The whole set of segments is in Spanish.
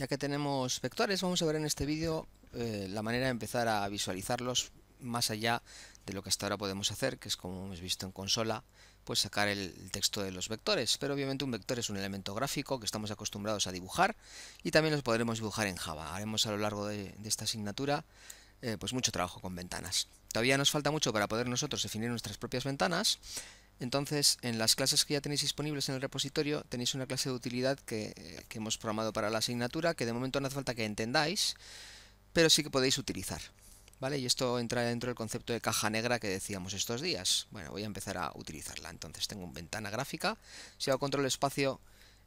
ya que tenemos vectores, vamos a ver en este vídeo eh, la manera de empezar a visualizarlos más allá de lo que hasta ahora podemos hacer, que es como hemos visto en consola, pues sacar el texto de los vectores. Pero obviamente un vector es un elemento gráfico que estamos acostumbrados a dibujar y también los podremos dibujar en Java. Haremos a lo largo de, esta asignatura eh, pues mucho trabajo con ventanas. Todavía nos falta mucho para poder nosotros definir nuestras propias ventanas, entonces, en las clases que ya tenéis disponibles en el repositorio, tenéis una clase de utilidad eh, que, hemos programado para la asignatura, que de momento no hace falta que entendáis, pero sí que podéis utilizar. ¿Vale? Y esto entra dentro del concepto de caja negra que decíamos estos días. Bueno, voy a empezar a utilizarla. Entonces tengo una ventana gráfica. Si hago control espacio,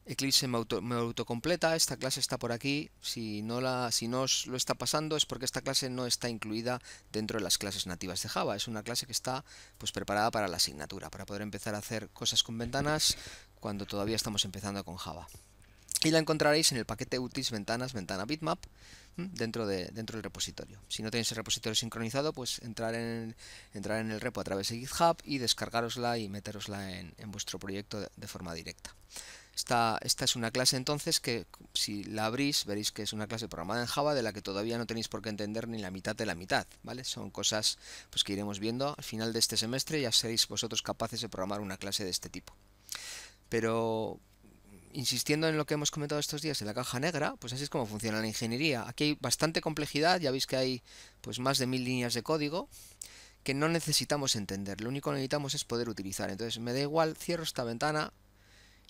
Eclipse me, autocompleta, esta clase está por aquí, si no, la, si no os lo está pasando es porque esta clase no está incluida dentro de las clases nativas de Java, es una clase que está pues preparada para la asignatura, para poder empezar a hacer cosas con ventanas cuando todavía estamos empezando con Java. Y la encontraréis en el paquete Utils ventanas, ventana bitmap, dentro, de, dentro del repositorio. Si no tenéis el repositorio sincronizado, pues entrar en, entrar en el repo a través de GitHub y descargarosla y meterosla en, en vuestro proyecto de forma directa. Esta, es una clase entonces que si la abrís veréis que es una clase programada en Java de la que todavía no tenéis por qué entender ni la mitad de la mitad, ¿vale? Son cosas pues, que iremos viendo al final de este semestre, ya seréis vosotros capaces de programar una clase de este tipo. Pero insistiendo en lo que hemos comentado estos días en la caja negra, pues así es como funciona la ingeniería. Aquí hay bastante complejidad, ya veis que hay pues más de mil líneas de código que no necesitamos entender, lo único que necesitamos es poder utilizar. Entonces me da igual, cierro esta ventana,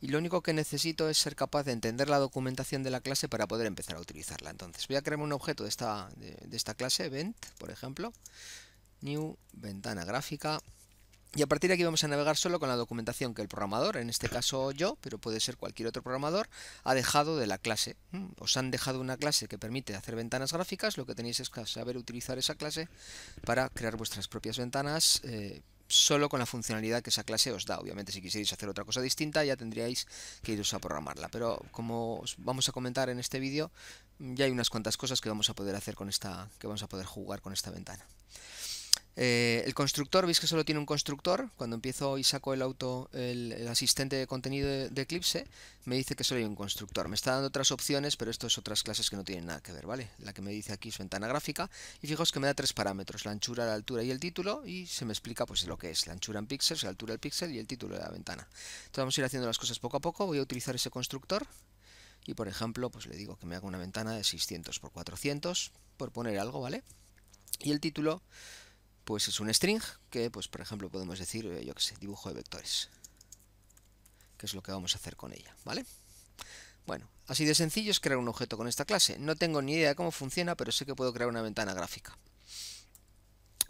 y lo único que necesito es ser capaz de entender la documentación de la clase para poder empezar a utilizarla. Entonces voy a crearme un objeto de esta, de, esta clase, event, por ejemplo, new ventana gráfica, y a partir de aquí vamos a navegar solo con la documentación que el programador, en este caso yo, pero puede ser cualquier otro programador, ha dejado de la clase. Mm, os han dejado una clase que permite hacer ventanas gráficas, lo que tenéis es que saber utilizar esa clase para crear vuestras propias ventanas eh, solo con la funcionalidad que esa clase os da. Obviamente si quisierais hacer otra cosa distinta ya tendríais que iros a programarla. Pero como os vamos a comentar en este vídeo, ya hay unas cuantas cosas que vamos a poder hacer con esta, que vamos a poder jugar con esta ventana. Eh, el constructor, veis que solo tiene un constructor. Cuando empiezo y saco el auto, el, asistente de contenido de, Eclipse, me dice que solo hay un constructor. Me está dando otras opciones, pero esto es otras clases que no tienen nada que ver, ¿vale? La que me dice aquí es ventana gráfica. Y fijos que me da tres parámetros, la anchura, la altura y el título. Y se me explica pues lo que es la anchura en píxeles, la altura del píxel y el título de la ventana. Entonces vamos a ir haciendo las cosas poco a poco. Voy a utilizar ese constructor. Y por ejemplo, pues le digo que me haga una ventana de 600 por 400, por poner algo, ¿vale? Y el título pues es un string que, pues por ejemplo, podemos decir, eh, yo qué sé, dibujo de vectores, que es lo que vamos a hacer con ella, ¿vale? Bueno, así de sencillo es crear un objeto con esta clase. No tengo ni idea de cómo funciona, pero sé que puedo crear una ventana gráfica.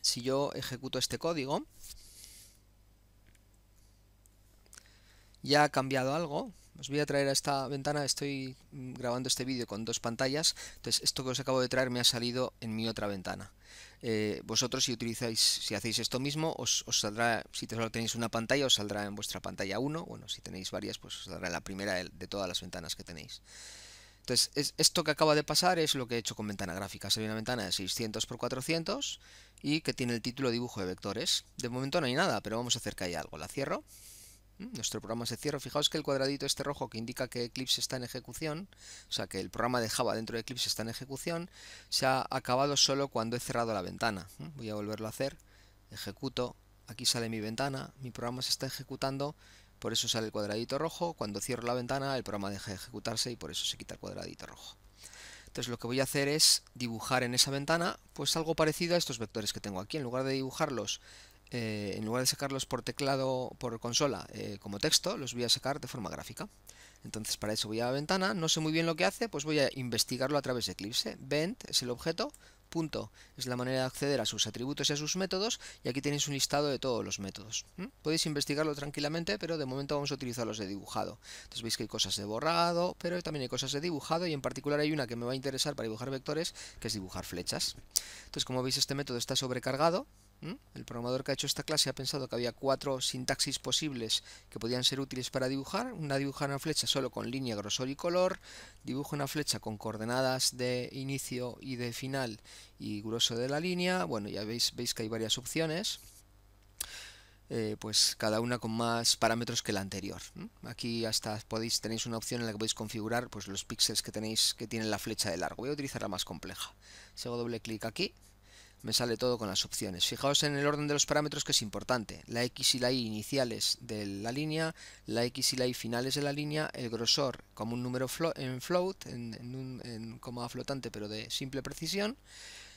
Si yo ejecuto este código, ya ha cambiado algo. Os voy a traer a esta ventana, estoy mm, grabando este vídeo con dos pantallas, entonces esto que os acabo de traer me ha salido en mi otra ventana. Eh, vosotros si utilizáis, si hacéis esto mismo, os, saldrá, si solo tenéis una pantalla, os saldrá en vuestra pantalla 1, bueno, si tenéis varias, pues os saldrá la primera de, todas las ventanas que tenéis. Entonces, esto que acaba de pasar es lo que he hecho con ventana gráfica. Sería una ventana de 600 x 400 y que tiene el título dibujo de vectores. De momento no hay nada, pero vamos a hacer que haya algo. La cierro. Mm, nuestro programa se cierra. Fijaos que el cuadradito este rojo que indica que Eclipse está en ejecución, o sea que el programa de Java dentro de Eclipse está en ejecución, se ha acabado solo cuando he cerrado la ventana. Mm, voy a volverlo a hacer. Ejecuto. Aquí sale mi ventana. Mi programa se está ejecutando. Por eso sale el cuadradito rojo. Cuando cierro la ventana, el programa deja de ejecutarse y por eso se quita el cuadradito rojo. Entonces lo que voy a hacer es dibujar en esa ventana pues algo parecido a estos vectores que tengo aquí. En lugar de dibujarlos eh, en lugar de sacarlos por teclado, por consola, eh, como texto, los voy a sacar de forma gráfica. Entonces para eso voy a la ventana, no sé muy bien lo que hace, pues voy a investigarlo a través de Eclipse. Vent es el objeto, punto es la manera de acceder a sus atributos y a sus métodos, y aquí tenéis un listado de todos los métodos. Podéis investigarlo tranquilamente, pero de momento vamos a utilizar los de dibujado. Entonces veis que hay cosas de borrado, pero también hay cosas de dibujado, y en particular hay una que me va a interesar para dibujar vectores, que es dibujar flechas. Entonces como veis este método está sobrecargado, ¿Mm? El programador que ha hecho esta clase ha pensado que había cuatro sintaxis posibles que podían ser útiles para dibujar. Una dibuja una flecha solo con línea, grosor y color. dibujo una flecha con coordenadas de inicio y de final y grueso de la línea. Bueno, ya veis, veis que hay varias opciones. Eh, pues cada una con más parámetros que la anterior. Aquí hasta podéis tenéis una opción en la que podéis configurar pues los píxeles que tenéis que tiene la flecha de largo. Voy a utilizar la más compleja. Si hago doble clic aquí, me sale todo con las opciones. Fijaos en el orden de los parámetros que es importante. La X y la Y iniciales de la línea, la X y la Y finales de la línea, el grosor como un número en float, en, un, en flotante pero de simple precisión,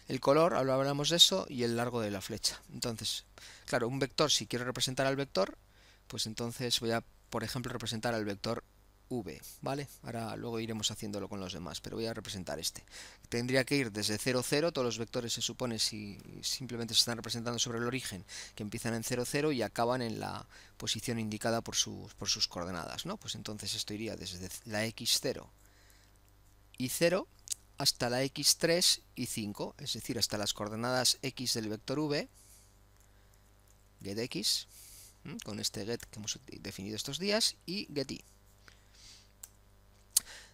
el color, ahora hablamos de eso, y el largo de la flecha. Entonces, claro, un vector, si quiero representar al vector, pues entonces voy a, por ejemplo, representar al vector V, ¿vale? Ahora luego iremos haciéndolo con los demás, pero voy a representar este. Tendría que ir desde 0, 0, todos los vectores se supone si simplemente se están representando sobre el origen, que empiezan en 0, 0 y acaban en la posición indicada por sus, por sus coordenadas, Pues entonces esto iría desde la x0 y 0 hasta la x3 y 5, es decir, hasta las coordenadas x del vector v, getx, con este get que hemos definido estos días, y gety.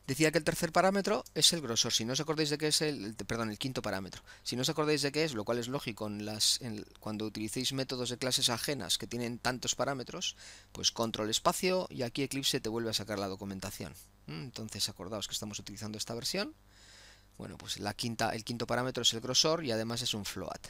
Decía que el tercer parámetro es el grosor. Si no os acordáis de qué es el, perdón, el quinto parámetro. Si no os acordáis de qué es, lo cual es lógico las, cuando utilicéis métodos de clases ajenas que tienen tantos parámetros, pues control espacio y aquí Eclipse te vuelve a sacar la documentación. Mm, entonces acordaos que estamos utilizando esta versión. Bueno, pues la quinta, el quinto parámetro es el grosor y además es un float.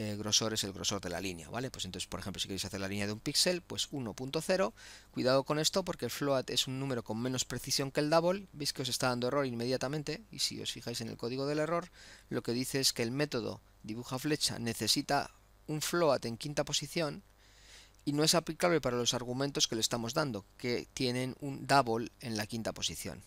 Eh, grosor es el grosor de la línea, ¿vale? Pues entonces, por ejemplo, si queréis hacer la línea de un píxel, pues 1.0. Cuidado con esto porque el float es un número con menos precisión que el double. Veis que os está dando error inmediatamente y si os fijáis en el código del error, lo que dice es que el método dibuja flecha necesita un float en quinta posición y no es aplicable para los argumentos que le estamos dando, que tienen un double en la quinta posición.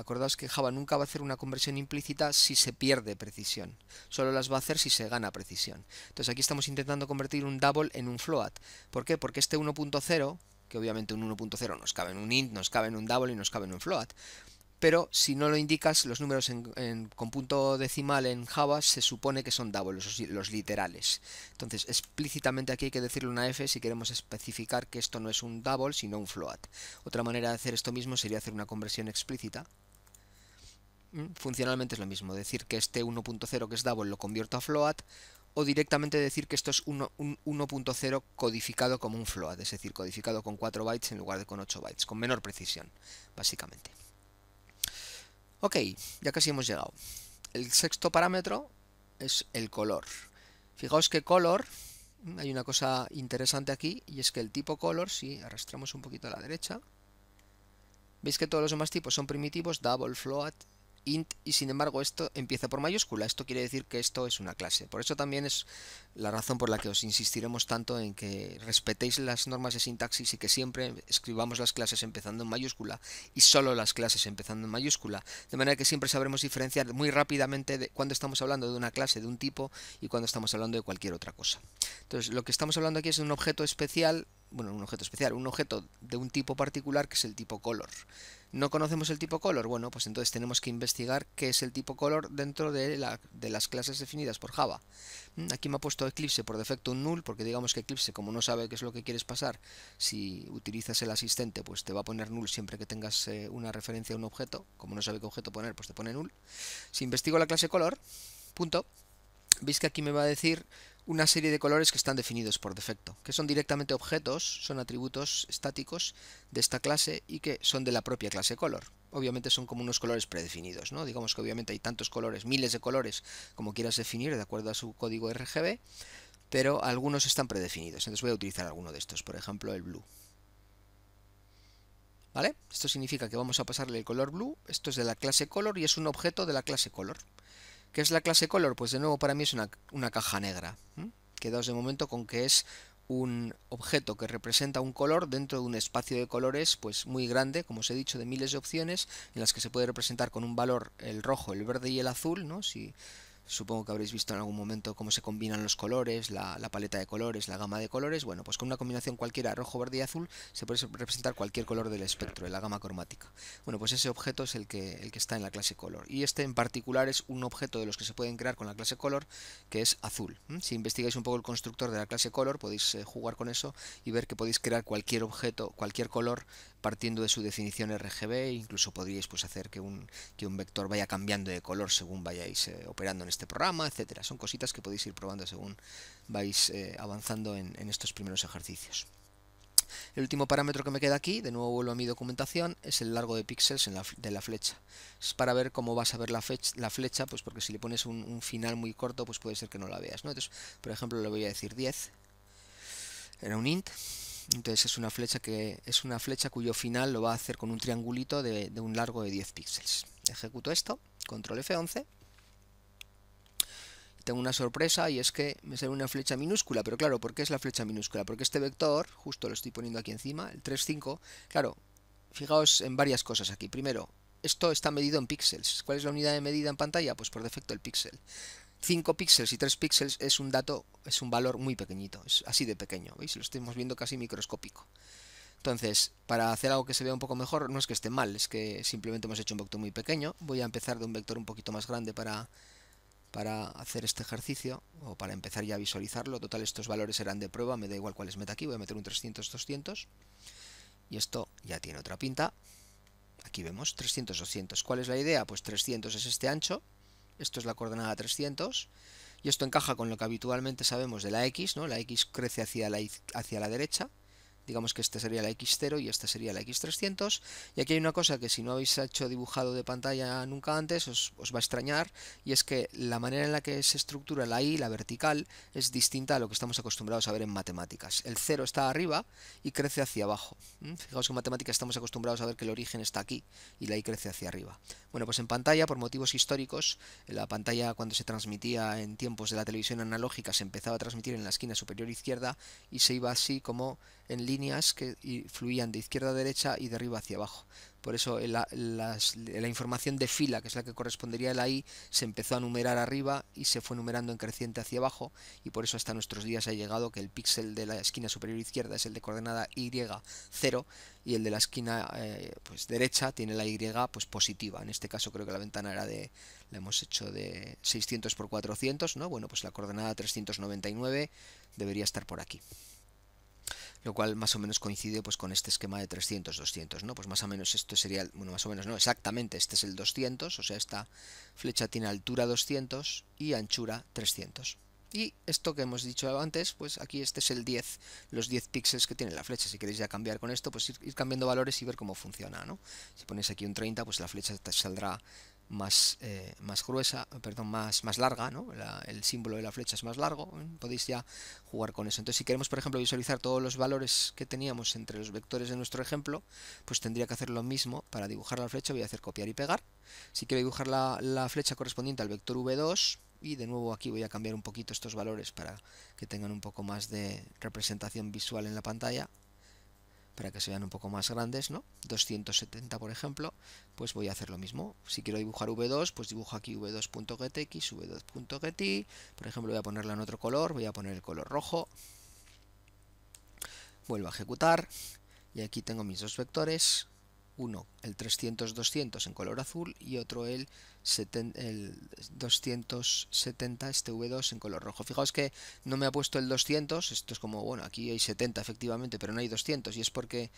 Acordaos que Java nunca va a hacer una conversión implícita si se pierde precisión. Solo las va a hacer si se gana precisión. Entonces aquí estamos intentando convertir un double en un float. ¿Por qué? Porque este 1.0, que obviamente un 1.0 nos cabe en un int, nos cabe en un double y nos cabe en un float. Pero si no lo indicas, los números con punto decimal en Java se supone que son doubles, los literales. Entonces, explícitamente aquí hay que decirle una F si queremos especificar que esto no es un double, sino un float. Otra manera de hacer esto mismo sería hacer una conversión explícita. Funcionalmente es lo mismo, decir que este 1.0 que es double lo convierto a float o directamente decir que esto es un 1.0 codificado como un float, es decir, codificado con 4 bytes en lugar de con 8 bytes, con menor precisión, básicamente. Ok, ya casi hemos llegado. El sexto parámetro es el color. Fijaos que color, hay una cosa interesante aquí, y es que el tipo color, si arrastramos un poquito a la derecha, veis que todos los demás tipos son primitivos, double, float, int y sin embargo esto empieza por mayúscula. Esto quiere decir que esto es una clase. Por eso también es la razón por la que os insistiremos tanto en que respetéis las normas de sintaxis y que siempre escribamos las clases empezando en mayúscula y solo las clases empezando en mayúscula. De manera que siempre sabremos diferenciar muy rápidamente de cuando estamos hablando de una clase de un tipo y cuando estamos hablando de cualquier otra cosa. Entonces lo que estamos hablando aquí es de un objeto especial bueno, un objeto especial, un objeto de un tipo particular que es el tipo color. ¿No conocemos el tipo color? Bueno, pues entonces tenemos que investigar qué es el tipo color dentro de, las clases definidas por Java. Mm, aquí me ha puesto Eclipse por defecto un null, porque digamos que Eclipse, como no sabe qué es lo que quieres pasar, si utilizas el asistente, pues te va a poner null siempre que tengas eh, una referencia a un objeto. Como no sabe qué objeto poner, pues te pone null. Si investigo la clase color, punto, veis que aquí me va a decir una serie de colores que están definidos por defecto, que son directamente objetos, son atributos estáticos de esta clase y que son de la propia clase color. Obviamente son como unos colores predefinidos, ¿no? Digamos que obviamente hay tantos colores, miles de colores, como quieras definir de acuerdo a su código RGB, pero algunos están predefinidos. Entonces voy a utilizar alguno de estos, por ejemplo el blue. ¿Vale? Esto significa que vamos a pasarle el color blue, esto es de la clase color y es un objeto de la clase color. ¿Qué es la clase color? Pues de nuevo para mí es una, caja negra. Quedaos de momento con que es un objeto que representa un color dentro de un espacio de colores pues muy grande, como os he dicho, de miles de opciones en las que se puede representar con un valor el rojo, el verde y el azul, ¿no? Si Supongo que habréis visto en algún momento cómo se combinan los colores, la, paleta de colores, la gama de colores. Bueno, pues con una combinación cualquiera rojo, verde y azul se puede representar cualquier color del espectro, de la gama cromática. Bueno, pues ese objeto es el que está en la clase color. Y este en particular es un objeto de los que se pueden crear con la clase color, que es azul. Si investigáis un poco el constructor de la clase color, podéis eh, jugar con eso y ver que podéis crear cualquier objeto, cualquier color partiendo de su definición RGB, incluso podríais pues, hacer que un, un vector vaya cambiando de color según vayáis eh, operando en este programa, etcétera. Son cositas que podéis ir probando según vais eh, avanzando en, estos primeros ejercicios. El último parámetro que me queda aquí, de nuevo vuelvo a mi documentación, es el largo de píxeles de la flecha. Es para ver cómo vas a ver la, flecha la flecha, pues porque si le pones un, final muy corto, pues puede ser que no la veas. Entonces, por ejemplo, le voy a decir 10. Era un int. Entonces es una flecha que es una flecha cuyo final lo va a hacer con un triangulito de, de un largo de 10 píxeles. Ejecuto esto, control F11. Tengo una sorpresa y es que me sale una flecha minúscula, pero claro, ¿por qué es la flecha minúscula? Porque este vector, justo lo estoy poniendo aquí encima, el 3, 5, claro, fijaos en varias cosas aquí. Primero, esto está medido en píxeles. ¿Cuál es la unidad de medida en pantalla? Pues por defecto el píxel. 5 píxeles y 3 píxeles es un dato, es un valor muy pequeñito, es así de pequeño, ¿veis? Lo estamos viendo casi microscópico. Entonces, para hacer algo que se vea un poco mejor, no es que esté mal, es que simplemente hemos hecho un vector muy pequeño. Voy a empezar de un vector un poquito más grande para, para hacer este ejercicio, o para empezar ya a visualizarlo. Total, estos valores eran de prueba, me da igual cuáles meta aquí, voy a meter un 300, 200. Y esto ya tiene otra pinta. Aquí vemos 300, 200. ¿Cuál es la idea? Pues 300 es este ancho, esto es la coordenada 300, y esto encaja con lo que habitualmente sabemos de la X, ¿no? La X crece hacia la, hacia la derecha, digamos que este sería la X0 y esta sería la X300 y aquí hay una cosa que si no habéis hecho dibujado de pantalla nunca antes os, va a extrañar y es que la manera en la que se estructura la Y, la vertical, es distinta a lo que estamos acostumbrados a ver en matemáticas. El 0 está arriba y crece hacia abajo. Fijaos que en matemáticas estamos acostumbrados a ver que el origen está aquí y la Y crece hacia arriba. Bueno, pues en pantalla, por motivos históricos, la pantalla cuando se transmitía en tiempos de la televisión analógica se empezaba a transmitir en la esquina superior izquierda y se iba así como en línea que fluían de izquierda a derecha y de arriba hacia abajo. Por eso la, información de fila, que es la que correspondería a la I, se empezó a numerar arriba y se fue numerando en creciente hacia abajo y por eso hasta nuestros días ha llegado que el píxel de la esquina superior izquierda es el de coordenada Y0 y el de la esquina eh, pues derecha tiene la Y pues positiva. En este caso creo que la ventana era de, la hemos hecho de 600 por 400, ¿no? Bueno, pues la coordenada 399 debería estar por aquí lo cual más o menos coincide pues con este esquema de 300 200 no pues más o menos esto sería bueno más o menos no exactamente este es el 200 o sea esta flecha tiene altura 200 y anchura 300 y esto que hemos dicho antes, pues aquí este es el 10, los 10 píxeles que tiene la flecha. Si queréis ya cambiar con esto, pues ir, cambiando valores y ver cómo funciona, ¿no? Si ponéis aquí un 30, pues la flecha saldrá más, eh, más gruesa, perdón, más, más larga, ¿no? el símbolo de la flecha es más largo, ¿eh? podéis ya jugar con eso. Entonces, si queremos, por ejemplo, visualizar todos los valores que teníamos entre los vectores de nuestro ejemplo, pues tendría que hacer lo mismo. Para dibujar la flecha voy a hacer copiar y pegar. Si quiero dibujar la, la flecha correspondiente al vector V2, y de nuevo aquí voy a cambiar un poquito estos valores para que tengan un poco más de representación visual en la pantalla, para que se vean un poco más grandes, ¿no? 270 por ejemplo, pues voy a hacer lo mismo. Si quiero dibujar v2, pues dibujo aquí v2.getx, v2.gety, por ejemplo voy a ponerla en otro color, voy a poner el color rojo, vuelvo a ejecutar, y aquí tengo mis dos vectores, uno el 300-200 en color azul y otro el, el 270 este V2 en color rojo. Fijaos que no me ha puesto el 200, esto es como, bueno, aquí hay 70 efectivamente, pero no hay 200 y es porque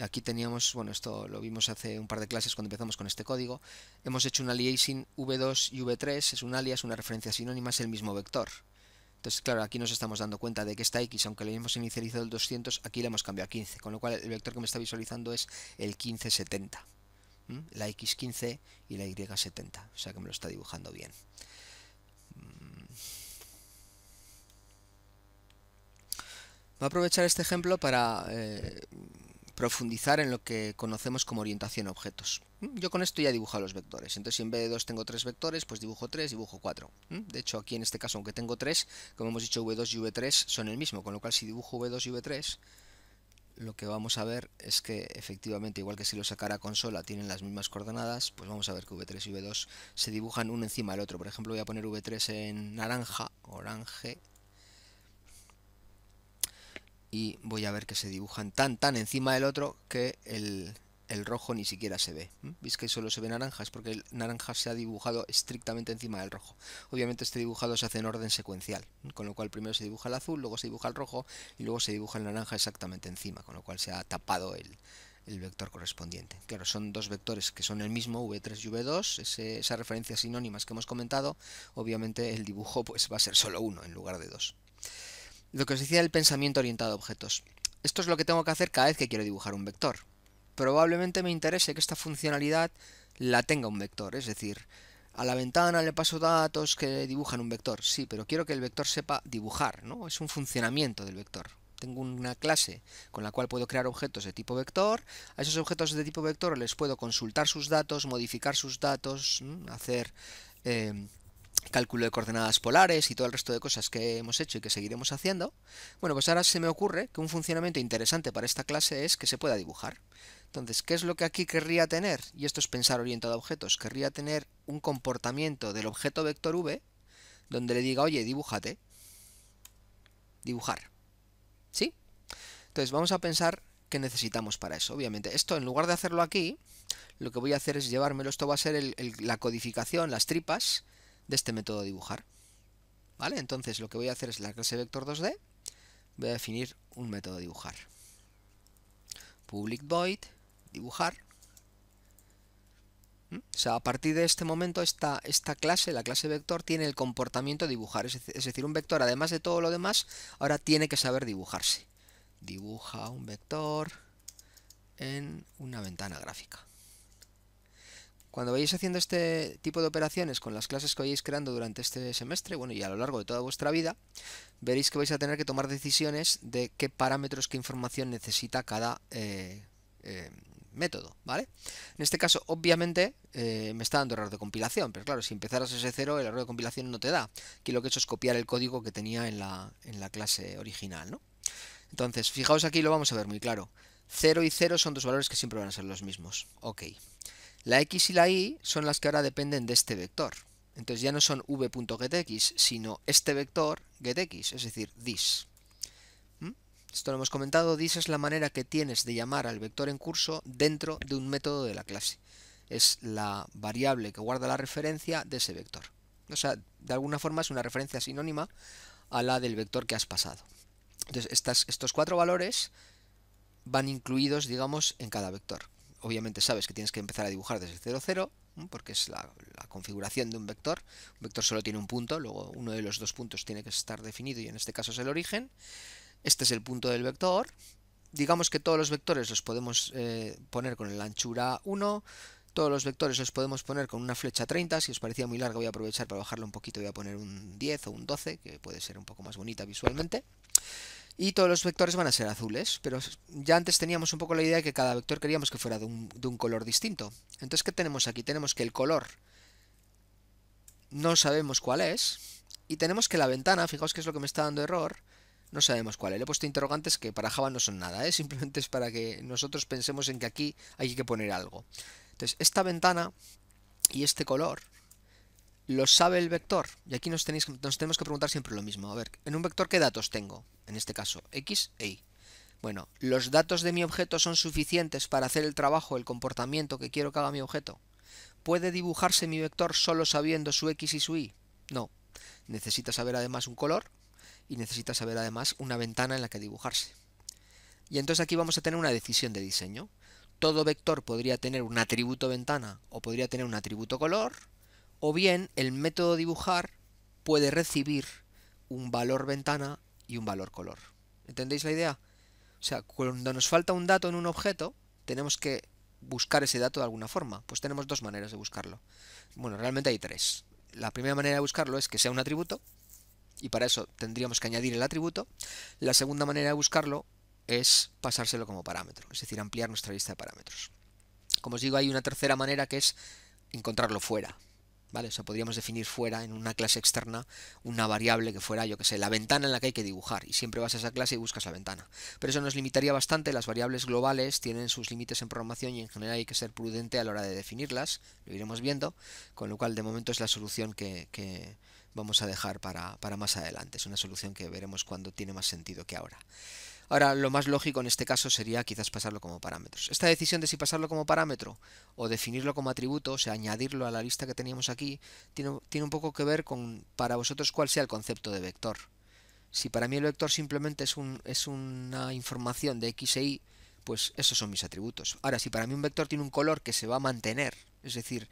aquí teníamos, bueno, esto lo vimos hace un par de clases cuando empezamos con este código, hemos hecho un aliasing V2 y V3, es un alias, una referencia sinónima, es el mismo vector. Entonces, claro, aquí nos estamos dando cuenta de que esta x, aunque lo hemos inicializado el 200, aquí le hemos cambiado a 15, con lo cual el vector que me está visualizando es el 1570. La x 15 y la y 70, o sea que me lo está dibujando bien. Mm. Voy a aprovechar este ejemplo para eh, profundizar en lo que conocemos como orientación a objetos. ¿Mm? Yo con esto ya he los vectores, entonces si en vez de 2 tengo tres vectores, pues dibujo tres, dibujo 4. De hecho aquí en este caso, aunque tengo tres, como hemos dicho V2 y V3 son el mismo, con lo cual si dibujo V2 y V3, lo que vamos a ver es que efectivamente, igual que si lo sacara consola, tienen las mismas coordenadas, pues vamos a ver que V3 y V2 se dibujan uno encima del otro. Por ejemplo voy a poner V3 en naranja, orange, y voy a ver que se dibujan tan tan encima del otro que el, rojo ni siquiera se ve. ¿Mm? ¿Veis que solo se ve naranja? Es Porque el naranja se ha dibujado estrictamente encima del rojo. Obviamente este dibujado se hace en orden secuencial, con lo cual primero se dibuja el azul, luego se dibuja el rojo y luego se dibuja el naranja exactamente encima, con lo cual se ha tapado el, vector correspondiente. Claro, son dos vectores que son el mismo, v3 y v2, esas referencias sinónimas que hemos comentado, obviamente el dibujo pues va a ser solo uno en lugar de dos. Lo que os decía del pensamiento orientado a objetos. Esto es lo que tengo que hacer cada vez que quiero dibujar un vector. Probablemente me interese que esta funcionalidad la tenga un vector, es decir, a la ventana le paso datos que dibujan un vector. Sí, pero quiero que el vector sepa dibujar, ¿no? Es un funcionamiento del vector. Tengo una clase con la cual puedo crear objetos de tipo vector. A esos objetos de tipo vector les puedo consultar sus datos, modificar sus datos, hacer eh, cálculo de coordenadas polares y todo el resto de cosas que hemos hecho y que seguiremos haciendo, bueno, pues ahora se me ocurre que un funcionamiento interesante para esta clase es que se pueda dibujar. Entonces, ¿qué es lo que aquí querría tener? Y esto es pensar orientado a objetos. Querría tener un comportamiento del objeto vector v donde le diga, oye, dibújate. Dibujar. ¿Sí? Entonces, vamos a pensar qué necesitamos para eso. Obviamente, esto en lugar de hacerlo aquí, lo que voy a hacer es llevármelo. Esto va a ser la codificación, las tripas de este método dibujar. ¿Vale? Entonces lo que voy a hacer es la clase vector 2D, voy a definir un método dibujar. Public void, dibujar. ¿Mm? O sea, a partir de este momento esta, esta clase, la clase vector, tiene el comportamiento dibujar. es decir, un vector, además de todo lo demás, ahora tiene que saber dibujarse. Dibuja un vector en una ventana gráfica. Cuando vayáis haciendo este tipo de operaciones con las clases que vayáis creando durante este semestre, bueno, y a lo largo de toda vuestra vida, veréis que vais a tener que tomar decisiones de qué parámetros, qué información necesita cada eh, eh, método, ¿vale? En este caso, obviamente, eh, me está dando error de compilación, pero claro, si empezaras ese cero, el error de compilación no te da. Quiero lo que he hecho es copiar el código que tenía en la, clase original, ¿no? Entonces, fijaos aquí, lo vamos a ver muy claro. 0 y 0 son dos valores que siempre van a ser los mismos. Ok. La x y la y son las que ahora dependen de este vector. Entonces ya no son v.getx, sino este vector getx, es decir, this. ¿Mm? Esto lo hemos comentado, this es la manera que tienes de llamar al vector en curso dentro de un método de la clase. Es la variable que guarda la referencia de ese vector. O sea, de alguna forma es una referencia sinónima a la del vector que has pasado. Entonces, estos cuatro valores van incluidos, digamos, en cada vector obviamente sabes que tienes que empezar a dibujar desde 0, 0, porque es la, configuración de un vector. Un vector solo tiene un punto, luego uno de los dos puntos tiene que estar definido y en este caso es el origen. Este es el punto del vector. Digamos que todos los vectores los podemos eh, poner con la anchura 1, todos los vectores los podemos poner con una flecha 30, si os parecía muy largo voy a aprovechar para bajarlo un poquito, voy a poner un 10 o un 12, que puede ser un poco más bonita visualmente y todos los vectores van a ser azules, pero ya antes teníamos un poco la idea de que cada vector queríamos que fuera de un, color distinto. Entonces, ¿qué tenemos aquí? Tenemos que el color no sabemos cuál es, y tenemos que la ventana, fijaos que es lo que me está dando error, no sabemos cuál. Le he puesto interrogantes que para Java no son nada, ¿eh? simplemente es para que nosotros pensemos en que aquí hay que poner algo. Entonces, esta ventana y este color lo sabe el vector. Y aquí nos, tenemos que preguntar siempre lo mismo. A ver, en un vector, ¿qué datos tengo? En este caso, x e y. Bueno, ¿los datos de mi objeto son suficientes para hacer el trabajo, el comportamiento que quiero que haga mi objeto? ¿Puede dibujarse mi vector solo sabiendo su x y su y? No. Necesita saber además un color y necesita saber además una ventana en la que dibujarse. Y entonces aquí vamos a tener una decisión de diseño. Todo vector podría tener un atributo ventana o podría tener un atributo color o bien el método dibujar puede recibir un valor ventana y un valor color. ¿Entendéis la idea? O sea, cuando nos falta un dato en un objeto, tenemos que buscar ese dato de alguna forma. Pues tenemos dos maneras de buscarlo. Bueno, realmente hay tres. La primera manera de buscarlo es que sea un atributo, y para eso tendríamos que añadir el atributo. La segunda manera de buscarlo es pasárselo como parámetro, es decir, ampliar nuestra lista de parámetros. Como os digo, hay una tercera manera que es encontrarlo fuera, o sea, podríamos definir fuera, en una clase externa, una variable que fuera, yo que sé, la ventana en la que hay que dibujar, y siempre vas a esa clase y buscas la ventana. Pero eso nos limitaría bastante, las variables globales tienen sus límites en programación y en general hay que ser prudente a la hora de definirlas, lo iremos viendo, con lo cual de momento es la solución que, vamos a dejar para más adelante, es una solución que veremos cuando tiene más sentido que ahora. Ahora, lo más lógico en este caso sería quizás pasarlo como parámetros. Esta decisión de si pasarlo como parámetro o definirlo como atributo, o sea, añadirlo a la lista que teníamos aquí, tiene, un poco que ver con para vosotros cuál sea el concepto de vector. Si para mí el vector simplemente es, es una información de x e y, pues esos son mis atributos. Ahora, si para mí un vector tiene un color que se va a mantener, es decir,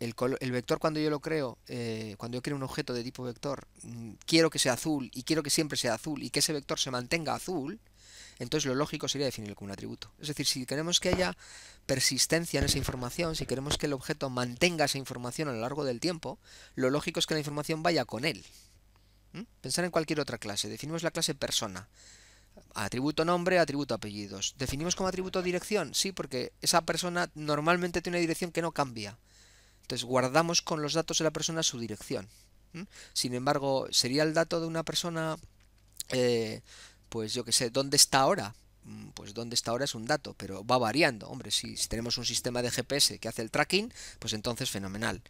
el, vector cuando yo lo creo, eh, cuando yo creo un objeto de tipo vector, mm, quiero que sea azul y quiero que siempre sea azul y que ese vector se mantenga azul, entonces lo lógico sería definirlo como un atributo. Es decir, si queremos que haya persistencia en esa información, si queremos que el objeto mantenga esa información a lo largo del tiempo, lo lógico es que la información vaya con él. Pensar en cualquier otra clase. Definimos la clase persona. Atributo nombre, atributo apellidos. ¿Definimos como atributo dirección? Sí, porque esa persona normalmente tiene una dirección que no cambia. Entonces guardamos con los datos de la persona su dirección. Sin embargo, ¿sería el dato de una persona, eh, pues yo qué sé, dónde está ahora? Mm, pues dónde está ahora es un dato, pero va variando. Hombre, si, tenemos un sistema de GPS que hace el tracking, pues entonces fenomenal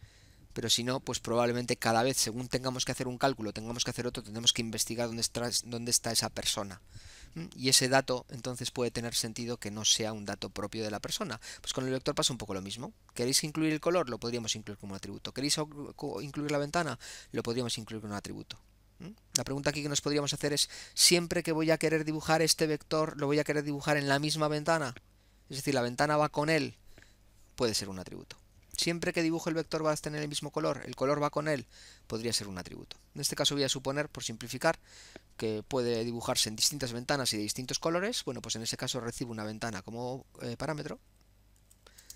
pero si no, pues probablemente cada vez, según tengamos que hacer un cálculo, tengamos que hacer otro, tenemos que investigar dónde está esa persona y ese dato entonces puede tener sentido que no sea un dato propio de la persona. Pues con el vector pasa un poco lo mismo. ¿Queréis incluir el color? Lo podríamos incluir como un atributo. ¿Queréis incluir la ventana? Lo podríamos incluir como un atributo. La pregunta aquí que nos podríamos hacer es, siempre que voy a querer dibujar este vector, lo voy a querer dibujar en la misma ventana. Es decir, la ventana va con él. Puede ser un atributo. Siempre que dibujo el vector va a tener el mismo color, el color va con él, podría ser un atributo. En este caso voy a suponer, por simplificar, que puede dibujarse en distintas ventanas y de distintos colores. Bueno, pues en ese caso recibo una ventana como eh, parámetro.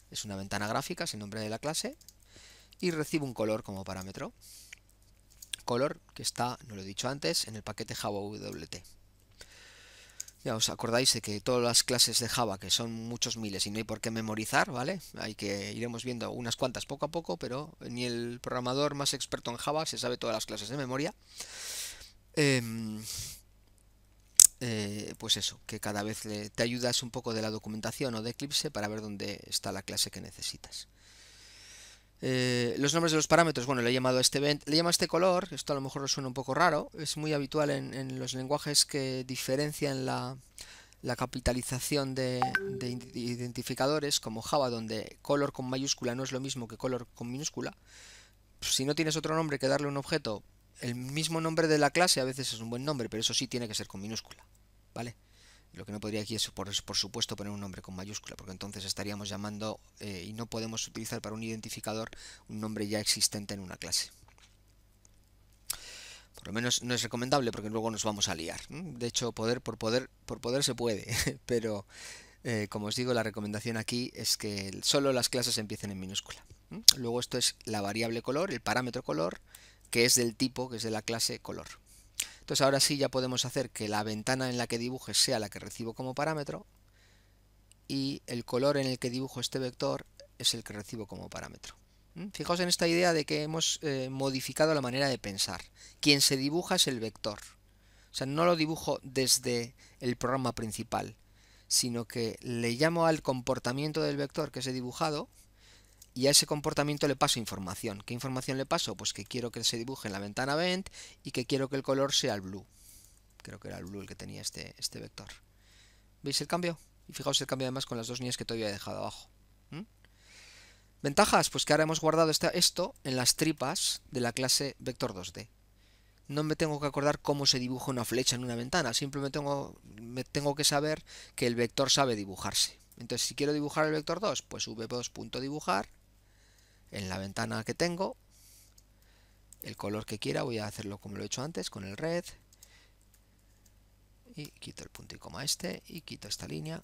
Es una ventana gráfica, es el nombre de la clase. Y recibo un color como parámetro. Color que está, no lo he dicho antes, en el paquete WT. Ya os acordáis de que todas las clases de Java, que son muchos miles y no hay por qué memorizar, ¿vale? Hay que iremos viendo unas cuantas poco a poco, pero ni el programador más experto en Java se sabe todas las clases de memoria. Em, eh, pues eso, que cada vez te ayudas un poco de la documentación o de Eclipse para ver dónde está la clase que necesitas. Eh, los nombres de los parámetros, bueno, le he llamado a este le este color, esto a lo mejor suena un poco raro, es muy habitual en, los lenguajes que diferencian la, capitalización de, de, identificadores como Java, donde color con mayúscula no es lo mismo que color con minúscula. Si no tienes otro nombre que darle a un objeto, el mismo nombre de la clase a veces es un buen nombre, pero eso sí tiene que ser con minúscula, ¿vale? Lo que no podría aquí es, por, supuesto, poner un nombre con mayúscula, porque entonces estaríamos llamando eh, y no podemos utilizar para un identificador un nombre ya existente en una clase. Por lo menos no es recomendable porque luego nos vamos a liar. De hecho, poder por poder, por poder se puede, pero eh, como os digo, la recomendación aquí es que solo las clases empiecen en minúscula. Luego esto es la variable color, el parámetro color, que es del tipo, que es de la clase color. Entonces ahora sí ya podemos hacer que la ventana en la que dibuje sea la que recibo como parámetro y el color en el que dibujo este vector es el que recibo como parámetro. ¿Mm? Fijaos en esta idea de que hemos eh, modificado la manera de pensar. Quien se dibuja es el vector. O sea, no lo dibujo desde el programa principal, sino que le llamo al comportamiento del vector que se ha dibujado, y a ese comportamiento le paso información. ¿Qué información le paso? Pues que quiero que se dibuje en la ventana vent y que quiero que el color sea el blue. Creo que era el blue el que tenía este, este vector. ¿Veis el cambio? Y fijaos el cambio además con las dos líneas que todavía he dejado abajo. ¿Mm? Ventajas, pues que ahora hemos guardado esto en las tripas de la clase vector 2D. No me tengo que acordar cómo se dibuja una flecha en una ventana, simplemente tengo, me tengo que saber que el vector sabe dibujarse. Entonces, si quiero dibujar el vector 2, pues v2.dibujar en la ventana que tengo el color que quiera, voy a hacerlo como lo he hecho antes, con el red. Y quito el punto y coma este, y quito esta línea.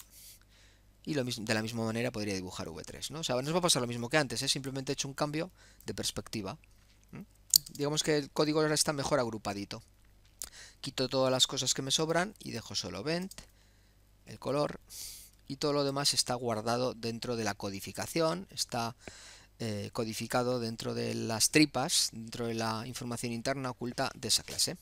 Y lo mismo, de la misma manera podría dibujar V3, ¿no? O nos va a pasar lo mismo que antes, ¿eh? simplemente he hecho un cambio de perspectiva. Digamos que el código ahora está mejor agrupadito. Quito todas las cosas que me sobran y dejo solo vent, el color, y todo lo demás está guardado dentro de la codificación, está eh, codificado dentro de las tripas, dentro de la información interna oculta de esa clase.